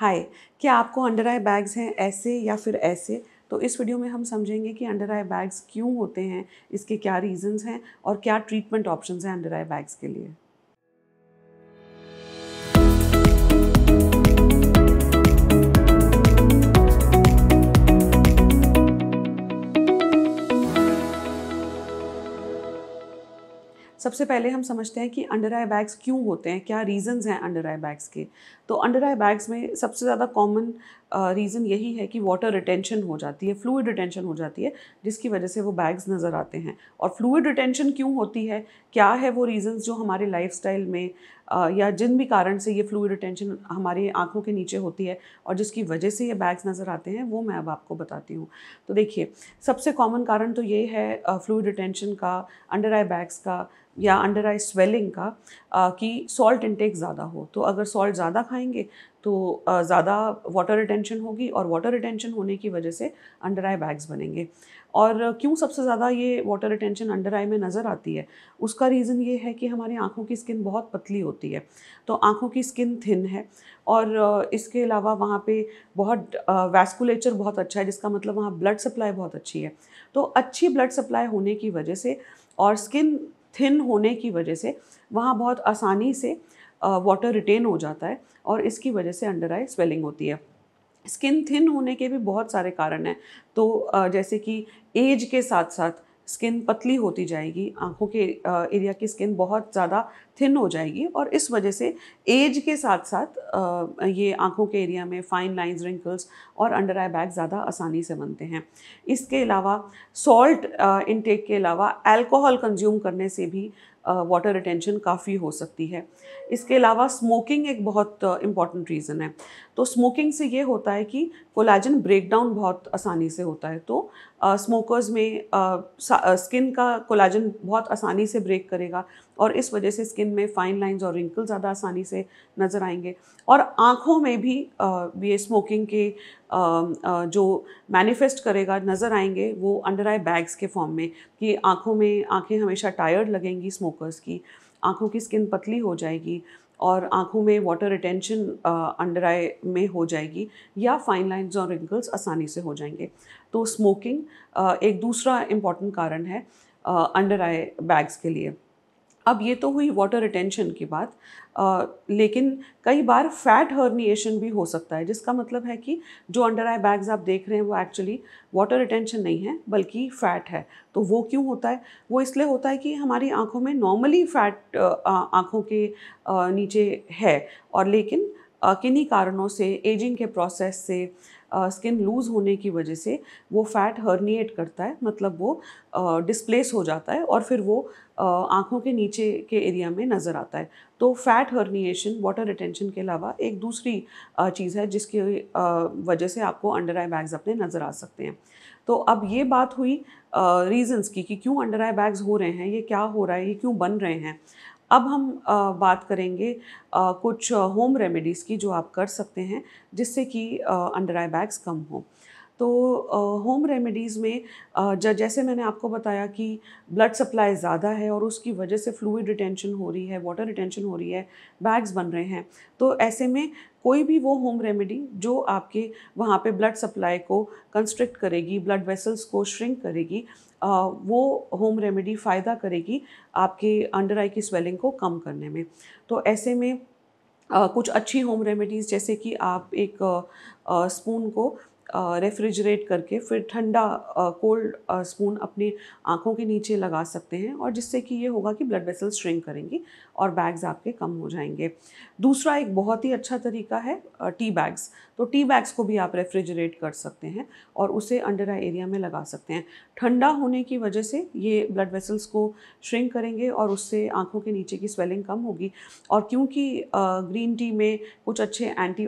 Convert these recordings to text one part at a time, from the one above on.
हाय क्या आपको under eye bags हैं ऐसे या फिर ऐसे तो इस वीडियो में हम समझेंगे कि अंडर आई बैग्स क्यों होते हैं इसके क्या रीजंस हैं और क्या ट्रीटमेंट ऑप्शंस हैं अंडर आई बैग्स के लिए सबसे पहले हम समझते हैं कि अंडर आई बैग्स क्यों होते हैं क्या रीजंस हैं अंडर आई बैग्स के तो अंडर आई बैग्स में सबसे ज़्यादा कॉमन रीज़न यही है कि वाटर रिटेंशन हो जाती है फ्लूड रिटेंशन हो जाती है जिसकी वजह से वो बैग्स नज़र आते हैं और फ्लूड रिटेंशन क्यों होती है क्या है वो रीज़न्स जो हमारे लाइफ में या जिन भी कारण से ये फ्लूड रिटेंशन हमारी आँखों के नीचे होती है और जिसकी वजह से ये बैग्स नज़र आते हैं वो मैं अब आपको बताती हूँ तो देखिए सबसे कॉमन कारण तो ये है फ्लूड रिटेंशन का अंडर आई बैग्स का या अंडर आई स्वेलिंग का कि सॉल्ट इंटेक ज़्यादा हो तो अगर सॉल्ट ज़्यादा खाएंगे तो ज़्यादा वाटर रिटेंशन रिटेंशन होगी और वाटर रिटेंशन होने की वजह से अंडर आई बैग्स बनेंगे और क्यों सबसे ज़्यादा ये वाटर रिटेंशन अंडर आई में नज़र आती है उसका रीज़न ये है कि हमारी आँखों की स्किन बहुत पतली होती है तो आँखों की स्किन थिन है और इसके अलावा वहाँ पे बहुत वैस्कुलेचर बहुत अच्छा है जिसका मतलब वहाँ ब्लड सप्लाई बहुत अच्छी है तो अच्छी ब्लड सप्लाई होने की वजह से और स्किन थिन होने की वजह से वहाँ बहुत आसानी से वाटर रिटेन हो जाता है और इसकी वजह से अंडर आई स्वेलिंग होती है स्किन थिन होने के भी बहुत सारे कारण हैं तो जैसे कि एज के साथ साथ स्किन पतली होती जाएगी आँखों के एरिया की स्किन बहुत ज़्यादा थिन हो जाएगी और इस वजह से एज के साथ साथ ये आँखों के एरिया में फाइन लाइंस रिंकल्स और अंडर आई बैग ज़्यादा आसानी से बनते हैं इसके अलावा सॉल्ट इनटेक के अलावा अल्कोहल कंज्यूम करने से भी वाटर रिटेंशन काफ़ी हो सकती है इसके अलावा स्मोकिंग एक बहुत इम्पॉर्टेंट रीज़न है तो स्मोकिंग से ये होता है कि कोलाजन ब्रेकडाउन बहुत आसानी से होता है तो स्मोकर्स में स्किन का कोलाजन बहुत आसानी से ब्रेक करेगा और इस वजह से स्किन में फाइन लाइंस और रिंकल ज़्यादा आसानी से नज़र आएंगे और आँखों में भी ये स्मोकिंग के जो मैनिफेस्ट करेगा नज़र आएंगे वो अंडर आई बैग्स के फॉर्म में कि आँखों में आँखें हमेशा टायर्ड लगेंगी स्मोकर्स की आँखों की स्किन पतली हो जाएगी और आँखों में वाटर रिटेंशन अंडर आई में हो जाएगी या फाइन लाइंस और रिंकल्स आसानी से हो जाएंगे तो स्मोकिंग uh, एक दूसरा इम्पॉर्टेंट कारण है अंडर आई बैग्स के लिए अब ये तो हुई वाटर रिटेंशन की बात आ, लेकिन कई बार फैट हर्निएशन भी हो सकता है जिसका मतलब है कि जो अंडर आई बैग्स आप देख रहे हैं वो एक्चुअली वाटर रिटेंशन नहीं है बल्कि फ़ैट है तो वो क्यों होता है वो इसलिए होता है कि हमारी आँखों में नॉर्मली फ़ैट आँखों के आ, नीचे है और लेकिन किन्हीं कारणों से एजिंग के प्रोसेस से स्किन लूज़ होने की वजह से वो फैट हर्निएट करता है मतलब वो डिस्प्लेस हो जाता है और फिर वो आँखों के नीचे के एरिया में नज़र आता है तो फैट हर्निएशन वाटर रिटेंशन के अलावा एक दूसरी चीज़ है जिसकी वजह से आपको अंडर आई बैग्स अपने नज़र आ सकते हैं तो अब ये बात हुई रीजंस की कि क्यों अंडर आई बैग्स हो रहे हैं ये क्या हो रहा है ये क्यों बन रहे हैं अब हम बात करेंगे कुछ होम रेमेडीज़ की जो आप कर सकते हैं जिससे कि अंडर आई बैग्स कम हों तो होम रेमेडीज़ में जैसे मैंने आपको बताया कि ब्लड सप्लाई ज़्यादा है और उसकी वजह से फ्लूड रिटेंशन हो रही है वाटर रिटेंशन हो रही है बैग्स बन रहे हैं तो ऐसे में कोई भी वो होम रेमेडी जो आपके वहाँ पे ब्लड सप्लाई को कंस्ट्रिक्ट करेगी ब्लड वेसल्स को श्रिंक करेगी वो होम रेमेडी फ़ायदा करेगी आपके अंडर आई की स्वेलिंग को कम करने में तो ऐसे में कुछ अच्छी होम रेमेडीज़ जैसे कि आप एक स्पून को रेफ्रिजरेट करके फिर ठंडा कोल्ड स्पून अपनी आँखों के नीचे लगा सकते हैं और जिससे कि ये होगा कि ब्लड वेसल्स श्रिंक करेंगी और बैग्स आपके कम हो जाएंगे दूसरा एक बहुत ही अच्छा तरीका है टी बैग्स तो टी बैग्स को भी आप रेफ्रिजरेट कर सकते हैं और उसे अंडर आई एरिया में लगा सकते हैं ठंडा होने की वजह से ये ब्लड वेसल्स को श्रिंक करेंगे और उससे आँखों के नीचे की स्वेलिंग कम होगी और क्योंकि ग्रीन टी में कुछ अच्छे एंटी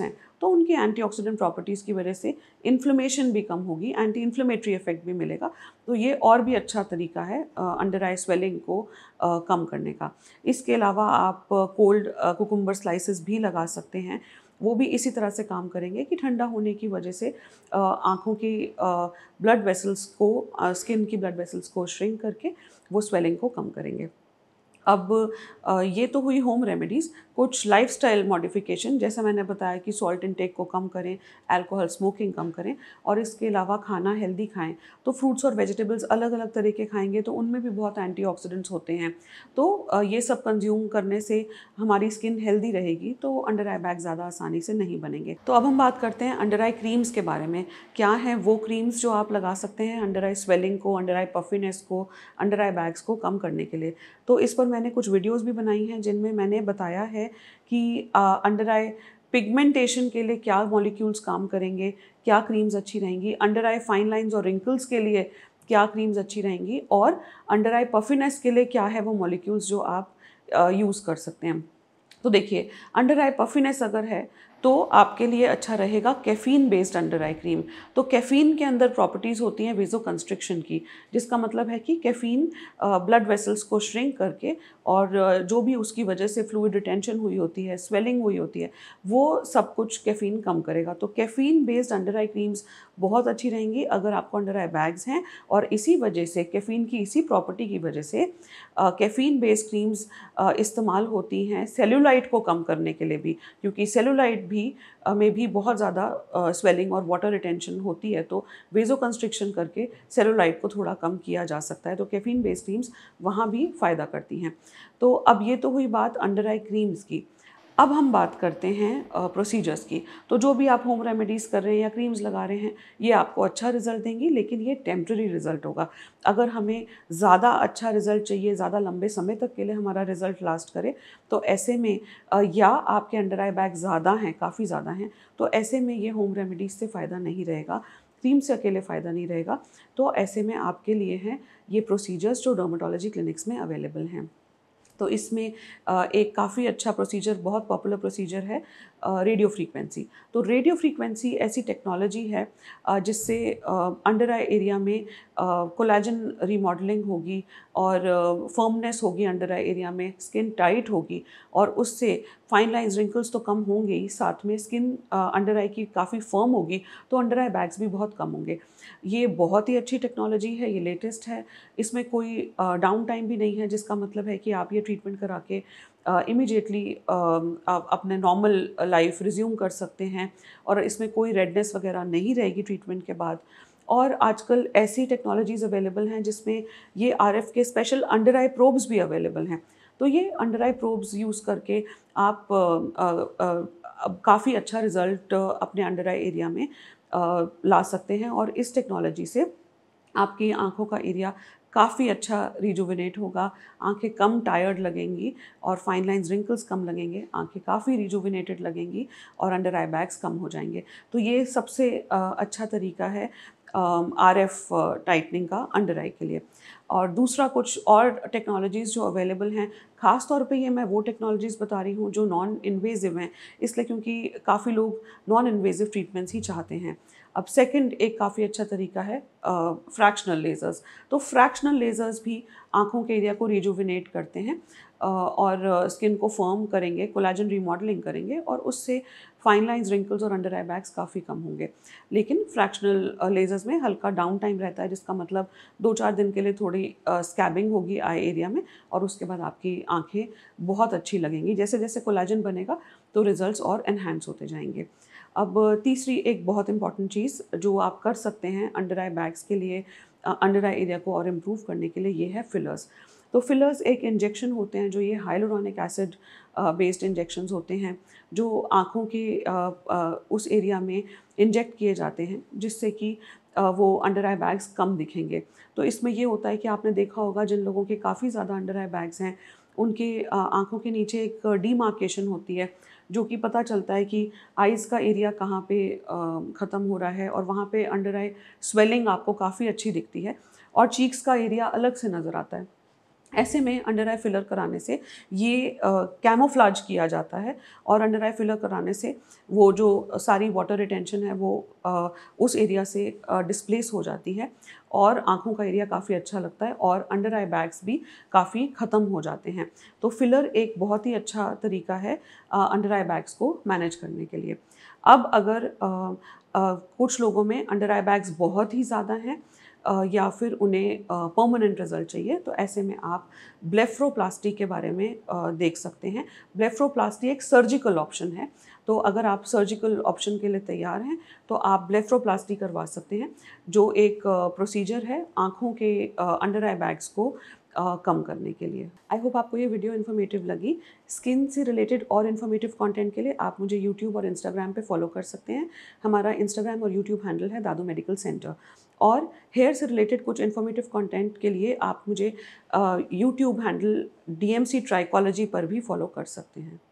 हैं तो उनकी एंटीऑक्सीडेंट प्रॉपर्टीज़ की वजह से इन्फ्लेमेशन भी कम होगी एंटी इन्फ्लेमेटरी इफेक्ट भी मिलेगा तो ये और भी अच्छा तरीका है अंडर आई स्वेलिंग को आ, कम करने का इसके अलावा आप कोल्ड कुकुम्बर स्लाइसिस भी लगा सकते हैं वो भी इसी तरह से काम करेंगे कि ठंडा होने की वजह से आँखों की ब्लड वेसल्स को स्किन की ब्लड वेसल्स को श्रिंक करके वो स्वेलिंग को कम करेंगे अब ये तो हुई होम रेमेडीज़ कुछ लाइफ स्टाइल मॉडिफिकेशन जैसे मैंने बताया कि सॉल्ट इनटेक को कम करें अल्कोहल स्मोकिंग कम करें और इसके अलावा खाना हेल्दी खाएं तो फ्रूट्स और वेजिटेबल्स अलग अलग तरह के खाएंगे तो उनमें भी बहुत एंटी होते हैं तो ये सब कंज्यूम करने से हमारी स्किन हेल्दी रहेगी तो अंडर आई बैग ज़्यादा आसानी से नहीं बनेंगे तो अब हम बात करते हैं अंडर आई क्रीम्स के बारे में क्या है वो क्रीम्स जो आप लगा सकते हैं अंडर आई स्वेलिंग को अंडर आई पफीनेस को अंडर आई बैग्स को कम करने के लिए तो इस पर मैं मैंने कुछ वीडियोस भी बनाई हैं जिनमें मैंने बताया है कि अंडर आई पिगमेंटेशन के लिए क्या मॉलिक्यूल्स काम करेंगे क्या क्रीम्स अच्छी रहेंगी अंडर आई फाइन लाइंस और रिंकल्स के लिए क्या क्रीम्स अच्छी रहेंगी और अंडर आई पफिनेस के लिए क्या है वो मॉलिक्यूल्स जो आप यूज़ कर सकते हैं तो देखिए अंडर आई पफिनेस अगर है तो आपके लिए अच्छा रहेगा caffeine based under eye cream तो कैफ़ीन के अंदर प्रॉपर्टीज़ होती हैं वेजो कंस्ट्रिक्शन की जिसका मतलब है कि कैफ़ीन ब्लड वेसल्स को श्रिंक करके और जो भी उसकी वजह से फ्लूड रिटेंशन हुई होती है स्वेलिंग हुई होती है वो सब कुछ कैफ़ीन कम करेगा तो caffeine based under eye creams बहुत अच्छी रहेंगी अगर आपको अंडर आई बैग्स हैं और इसी वजह से कैफ़ीन की इसी प्रॉपर्टी की वजह से कैफ़ीन बेस्ड क्रीम्स इस्तेमाल होती हैं सेलुलाइट को कम करने के लिए भी क्योंकि सेलुलाइट भी में भी बहुत ज़्यादा स्वेलिंग और वाटर रिटेंशन होती है तो वेजो कंस्ट्रिक्शन करके सेलोलाइट को थोड़ा कम किया जा सकता है तो कैफीन बेस्ड क्रीम्स वहाँ भी फ़ायदा करती हैं तो अब ये तो हुई बात अंडर आई क्रीम्स की अब हम बात करते हैं प्रोसीजर्स की तो जो भी आप होम रेमेडीज़ कर रहे हैं या क्रीम्स लगा रहे हैं ये आपको अच्छा रिजल्ट देंगी लेकिन ये टेम्प्रेरी रिजल्ट होगा अगर हमें ज़्यादा अच्छा रिजल्ट चाहिए ज़्यादा लंबे समय तक के लिए हमारा रिजल्ट लास्ट करे तो ऐसे में या आपके अंडर आई बैग ज़्यादा हैं काफ़ी ज़्यादा हैं तो ऐसे में ये होम रेमेडीज़ से फ़ायदा नहीं रहेगा क्रीम से अकेले फ़ायदा नहीं रहेगा तो ऐसे में आपके लिए हैं ये प्रोसीजर्स जो डर्माटोलॉजी क्लिनिक्स में अवेलेबल हैं तो इसमें एक काफ़ी अच्छा प्रोसीजर बहुत पॉपुलर प्रोसीजर है रेडियो फ्रीक्वेंसी तो रेडियो फ्रीक्वेंसी ऐसी टेक्नोलॉजी है जिससे अंडर आई एरिया में कोलाजन रिमॉडलिंग होगी और फर्मनेस होगी अंडर आई एरिया में स्किन टाइट होगी और उससे फाइन लाइन रिंकल्स तो कम होंगे ही साथ में स्किन अंडर आई की काफ़ी फर्म होगी तो अंडर आई बैग्स भी बहुत कम होंगे ये बहुत ही अच्छी टेक्नोलॉजी है ये लेटेस्ट है इसमें कोई डाउन टाइम भी नहीं है जिसका मतलब है कि आप ये ट्रीटमेंट करा के इमिडिएटली आप अपने नॉर्मल लाइफ रिज्यूम कर सकते हैं और इसमें कोई रेडनेस वगैरह नहीं रहेगी ट्रीटमेंट के बाद और आजकल ऐसी टेक्नोलॉजीज़ अवेलेबल हैं जिसमें ये आर के स्पेशल अंडर आई प्रोब्स भी अवेलेबल हैं तो ये अंडर आई प्रोब्स यूज़ करके आप काफ़ी अच्छा रिज़ल्ट अपने अंडर आई एरिया में ला सकते हैं और इस टेक्नोलॉजी से आपकी आंखों का एरिया काफ़ी अच्छा रिजुविनेट होगा आंखें कम टायर्ड लगेंगी और फाइन लाइन रिंकल्स कम लगेंगे आंखें काफ़ी रिजुविनेटेड लगेंगी और अंडर आई बैग्स कम हो जाएंगे तो ये सबसे अच्छा तरीका है आर एफ टाइटनिंग का अंडर आई के लिए और दूसरा कुछ और टेक्नोलॉजीज़ जो अवेलेबल हैं ख़ास तौर पे ये मैं वो टेक्नोलॉजीज़ बता रही हूँ जो नॉन इन्वेजिव हैं इसलिए क्योंकि काफ़ी लोग नॉन इन्वेजिव ट्रीटमेंट्स ही चाहते हैं अब सेकंड एक काफ़ी अच्छा तरीका है फ्रैक्शनल लेज़र्स तो फ्रैक्शनल लेज़र्स भी आँखों के एरिया को रिजुविनेट करते हैं और स्किन को फर्म करेंगे कोलाजन रिमॉडलिंग करेंगे और उससे फाइन लाइंस रिंकल्स और अंडर आई बैग्स काफ़ी कम होंगे लेकिन फ्रैक्शनल लेज़र्स में हल्का डाउन टाइम रहता है जिसका मतलब दो चार दिन के लिए थोड़ी स्कैबिंग होगी आई एरिया में और उसके बाद आपकी आँखें बहुत अच्छी लगेंगी जैसे जैसे कोलाजन बनेगा तो रिजल्ट और एनहेंस होते जाएंगे अब तीसरी एक बहुत इंपॉर्टेंट चीज़ जो आप कर सकते हैं अंडर आई बैग्स के लिए अंडर आई एरिया को और इम्प्रूव करने के लिए ये है फिलर्स तो फिलर्स एक इंजेक्शन होते हैं जो ये हाइलोरॉनिक एसिड बेस्ड इंजेक्शन होते हैं जो आँखों के उस एरिया में इंजेक्ट किए जाते हैं जिससे कि वो अंडर आई बैग्स कम दिखेंगे तो इसमें ये होता है कि आपने देखा होगा जिन लोगों के काफ़ी ज़्यादा अंडर आई बैग्स हैं उनके आँखों के नीचे एक डीमार्केशन होती है जो कि पता चलता है कि आइज़ का एरिया कहाँ पे ख़त्म हो रहा है और वहाँ पे अंडर आई स्वेलिंग आपको काफ़ी अच्छी दिखती है और चीक्स का एरिया अलग से नज़र आता है ऐसे में अंडर आई फिलर कराने से ये कैमोफ्लाज किया जाता है और अंडर आई फिलर कराने से वो जो सारी वाटर रिटेंशन है वो uh, उस एरिया से डिस्प्लेस हो जाती है और आँखों का एरिया काफ़ी अच्छा लगता है और अंडर आई बैग्स भी काफ़ी ख़त्म हो जाते हैं तो फिलर एक बहुत ही अच्छा तरीका है अंडर आई बैग्स को मैनेज करने के लिए अब अगर uh, कुछ लोगों में अंडर आई बैग्स बहुत ही ज़्यादा हैं या फिर उन्हें परमानेंट रिजल्ट चाहिए तो ऐसे में आप ब्लेफ्रोप्लास्टी के बारे में देख सकते हैं ब्लेफ्रोप्लास्टी एक सर्जिकल ऑप्शन है तो अगर आप सर्जिकल ऑप्शन के लिए तैयार हैं तो आप ब्लेफ्रोप्लास्टी करवा सकते हैं जो एक प्रोसीजर है आँखों के अंडर आई बैग्स को कम करने के लिए आई होप आपको ये वीडियो इन्फॉर्मेटिव लगी स्किन से रिलेटेड और इन्फॉर्मेटिव कंटेंट के लिए आप मुझे यूट्यूब और इंस्टाग्राम पे फॉलो कर सकते हैं हमारा इंस्टाग्राम और यूट्यूब हैंडल है दादू मेडिकल सेंटर और हेयर से रिलेटेड कुछ इन्फॉर्मेटिव कंटेंट के लिए आप मुझे YouTube handle D M C trichology पर भी फॉलो कर सकते हैं